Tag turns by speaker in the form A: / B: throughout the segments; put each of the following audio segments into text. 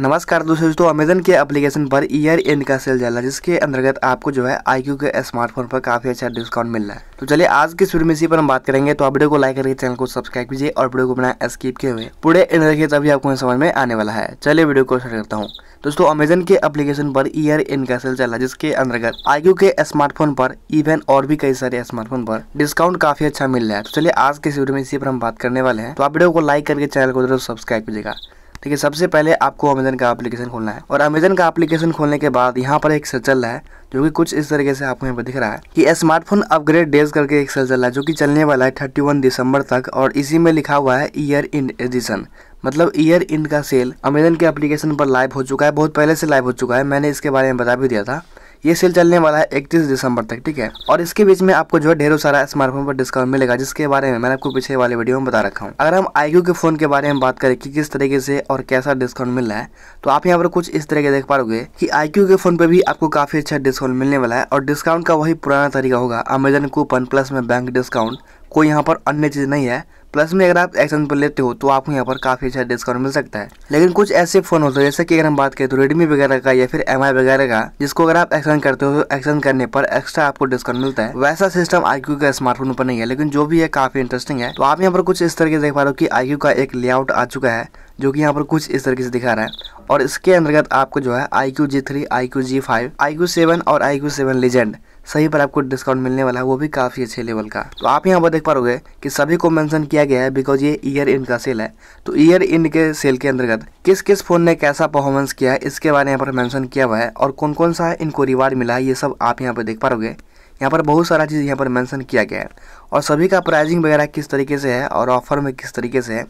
A: नमस्कार दोस्तों दोस्तों अमेजन के एप्लीकेशन पर ईयर एंड का सेल चल रहा है जिसके अंतर्गत आपको जो है आई के स्मार्टफोन पर काफ़ी अच्छा डिस्काउंट मिल रहा है तो चलिए आज के शुरू में इसी पर हम बात करेंगे तो आप वीडियो को लाइक करके चैनल को सब्सक्राइब कीजिए और वीडियो को बना स्किप किए हुए पूरे एंड तभी आपको समझ में आने वाला है चलिए वीडियो को शेयर करता हूँ दोस्तों अमेजन के एप्लीकेशन पर ईयर एंड का सेल चल रहा है जिसके अंतर्गत आई के स्मार्टफोन पर इवन और भी कई सारे स्मार्टफोन पर डिस्काउंट काफ़ी अच्छा मिल रहा है तो चलिए आज के शुरू में इसी पर हम बात करने वाले हैं तो आप वीडियो को लाइक करके चैनल को जरूर सब्सक्राइब कीजिएगा ठीक है सबसे पहले आपको अमेजन का एप्लीकेशन खोलना है और अमेजन का एप्लीकेशन खोलने के बाद यहाँ पर एक सेल चल रहा है जो कि कुछ इस तरीके से आपको यहाँ पर दिख रहा है कि स्मार्टफोन अपग्रेड डेज करके एक सेल चल रहा है जो कि चलने वाला है थर्टी वन दिसंबर तक और इसी में लिखा हुआ है ईयर इंड एडिशन मतलब ईयर इंड का सेल अमेजन के एप्लीकेशन पर लाइव हो चुका है बहुत पहले से लाइव हो चुका है मैंने इसके बारे में बता भी दिया था ये सेल चलने वाला है इकतीस दिसंबर तक ठीक है और इसके बीच में आपको जो है ढेरों सारा स्मार्टफोन पर डिस्काउंट मिलेगा जिसके बारे में मैंने आपको पिछले वाले वीडियो में बता रखा हूँ अगर हम आई के फोन के बारे में बात करें कि किस तरीके से और कैसा डिस्काउंट मिल रहा है तो आप यहाँ पर कुछ इस तरीके देख पाओगे की आई के फोन पर भी आपको काफी अच्छा डिस्काउंट मिलने वाला है और डिस्काउंट का वही पुराना तरीका होगा अमेजन कूपन प्लस में बैंक डिस्काउंट कोई यहाँ पर अन्य चीज़ नहीं है प्लस में अगर आप एक्शन पर लेते हो तो आपको यहाँ पर काफ़ी अच्छा डिस्काउंट मिल सकता है लेकिन कुछ ऐसे फ़ोन होते हैं जैसे कि अगर हम बात करें तो रेडमी वगैरह का या फिर एम वगैरह का जिसको अगर आप एक्सचेंज करते हो तो एक्सचेंज करने पर एक्स्ट्रा आपको डिस्काउंट मिलता है वैसा सिस्टम आई का स्मार्टफोन पर नहीं है लेकिन जो भी है काफ़ी इंटरेस्टिंग है तो आप यहाँ पर कुछ इस तरह के देख पा रहे हो कि आई का एक लेआउट आ चुका है जो कि यहाँ पर कुछ इस तरीके से दिखा रहा है और इसके अंतर्गत आपको जो है iQOO Z three iQOO Z five iQOO seven और आई क्यू सेवन लीजेंड सही पर आपको डिस्काउंट मिलने वाला है वो भी काफ़ी अच्छे लेवल का तो आप यहाँ पर देख पाओगे कि सभी को मेंशन किया गया है बिकॉज ये ईयर इंड का सेल है तो ईयर इंड के सेल के अंतर्गत किस किस फ़ोन ने कैसा परफॉर्मेंस किया है इसके बारे में यहाँ पर मेंशन किया हुआ है और कौन कौन सा इनको रिवार्ड मिला है ये सब आप यहाँ पर देख पाओगे यहाँ पर बहुत सारा चीज़ यहाँ पर मैंसन किया गया है और सभी का प्राइजिंग वगैरह किस तरीके से है और ऑफर में किस तरीके से है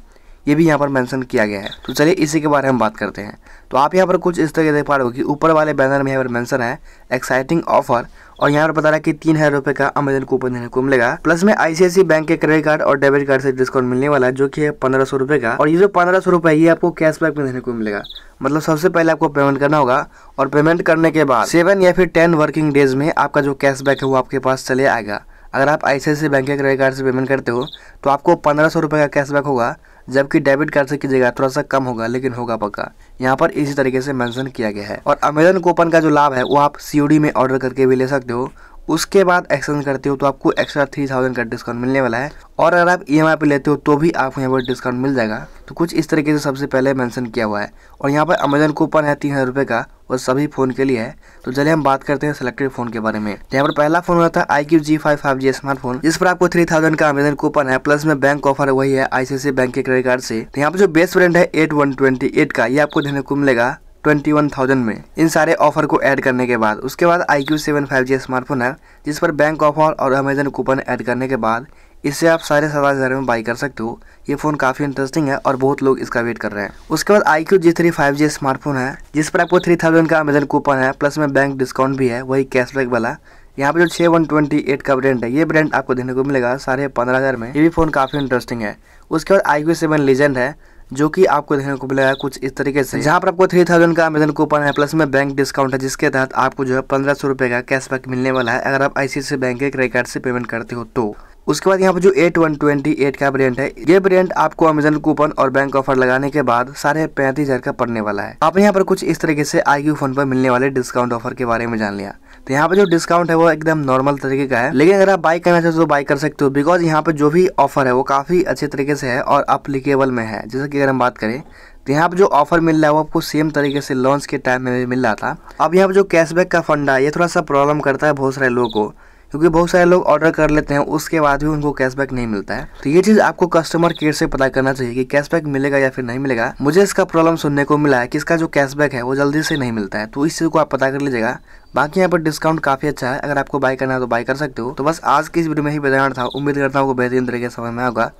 A: ये भी यहाँ पर मेंशन किया गया है तो चलिए इसी के बारे में बात करते हैं तो आप यहाँ पर कुछ इस तरह देख पा रहे हो कि ऊपर वाले बैनर में यहाँ पर मेंशन है एक्साइटिंग ऑफर और यहाँ पर बता रहा है कि तीन हज़ार रुपये का अमेजन कूपन देने को मिलेगा प्लस में आईसीआईसी बैंक के क्रेडिट कार्ड और डेबिट कार्ड से डिस्काउंट मिलने वाला है जो कि है पंद्रह सौ रुपये का और ये जो पंद्रह सौ रुपये ये आपको कैशबैक में देने को मिलेगा मतलब सबसे पहले आपको पेमेंट करना होगा और पेमेंट करने के बाद सेवन या फिर टेन वर्किंग डेज में आपका जो कैशबैक है वो आपके पास चले आएगा अगर आप आई बैंक के क्रेडिट कार्ड से पेमेंट करते हो तो आपको पंद्रह सौ रुपये का कैशबैक होगा जबकि डेबिट कार्ड से कीजिएगा थोड़ा सा कम होगा लेकिन होगा पक्का यहाँ पर इसी तरीके से मेंशन किया गया है और अमेजन कूपन का जो लाभ है वो आप सी में ऑर्डर करके भी ले सकते हो उसके बाद एक्सचेंज करते हो तो आपको एक्स्ट्रा थ्री थाउजेंड का डिस्काउंट मिलने वाला है और अगर आप ई e पे लेते हो तो भी आपको यहाँ पर डिस्काउंट मिल जाएगा तो कुछ इस तरीके से सबसे पहले मेंशन किया हुआ है और यहाँ पर अमेजन कूपन है तीन हज़ार रुपये का और सभी फ़ोन के लिए है तो चलिए हम बात करते हैं सिलेक्टेड फ़ोन के बारे में तो यहाँ पर पहला फ़ोन होता है iQOO Z five five G smartphone जिस पर आपको थ्री थाउजेंड का अमेजन कूपन है प्लस में बैंक ऑफर वही है आई बैंक के क्रेडिट कार्ड से तो यहाँ पर जो बेस्ट फ्रेंड है एट वन ट्वेंटी एट का ये आपको देखने को मिलेगा ट्वेंटी वन थाउजेंड में इन सारे ऑफर को ऐड करने के बाद उसके बाद iQOO seven five G smartphone है जिस पर बैंक ऑफर और अमेजन कूपन ऐड करने के बाद इससे आप साढ़े सात हज़ार में बाई कर सकते हो ये फ़ोन काफ़ी इंटरेस्टिंग है और बहुत लोग इसका वेट कर रहे हैं उसके बाद iQOO Z three five G smartphone है जिस पर आपको थ्री थाउजेंड का अमेजन कूपन है प्लस में बैंक डिस्काउंट भी है वही कैशबैक वाला यहाँ पे जो छः वन ट्वेंटी एट का ब्रांड है ये ब्रांड आपको देखने को मिलेगा साढ़े पंद्रह हज़ार में ये भी फ़ोन काफ़ी इंटरेस्टिंग है उसके बाद आई क्यू सेवन लीजेंड है जो कि आपको देखने को मिलेगा कुछ इस तरीके से जहाँ पर आपको थ्री थाउजेंड का अमेजन कूपन है प्लस में बैंक डिस्काउंट है जिसके तहत आपको जो है पंद्रह सौ रुपये का कैशबैक मिलने वाला है अगर आप आई बैंक के क्रेडिट कार्ड से पेमेंट करते हो तो उसके बाद यहाँ पर जो एट वन ट्वेंटी एट का ब्रांड है ये ब्रांड आपको अमेजन कूपन और बैंक ऑफर लगाने के बाद साढ़े पैंतीस हजार का पड़ने वाला है आपने यहाँ पर कुछ इस तरीके से आई फोन पर मिलने वाले डिस्काउंट ऑफर के बारे में जान लिया तो यहाँ पर जो डिस्काउंट है वो एकदम नॉर्मल तरीके का है लेकिन अगर आप बाई करना चाहते हो तो बाई कर सकते हो बिकॉज यहाँ पर जो भी ऑफर है वो काफ़ी अच्छे तरीके से है और अप्लीकेबल में है जैसे कि अगर हम बात करें तो यहाँ पर जो ऑफर मिल रहा है वो आपको सेम तरीके से लॉन्च के टाइम में भी मिल रहा था अब यहाँ पर जो कैशबैक का फंड है ये थोड़ा सा प्रॉब्लम करता है बहुत सारे लोगों को क्योंकि बहुत सारे लोग ऑर्डर कर लेते हैं उसके बाद भी उनको कैशबैक नहीं मिलता है तो ये चीज़ आपको कस्टमर केयर से पता करना चाहिए कि कैशबैक मिलेगा या फिर नहीं मिलेगा मुझे इसका प्रॉब्लम सुनने को मिला है कि इसका जो कैशबैक है वो जल्दी से नहीं मिलता है तो इस चीज़ को आप पता कर लीजिएगा बाकी यहाँ पर डिस्काउंट काफी अच्छा है अगर आपको बाय करना है तो बाय कर सकते हो तो बस आज की इस वीडियो में ही बताना था उम्मीद करता हूँ बेहतरीन तरीके से में होगा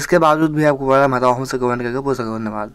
A: इसके बावजूद भी आपको बड़ा महत्व हमसे कमेंट करके पूछ सको धन्यवाद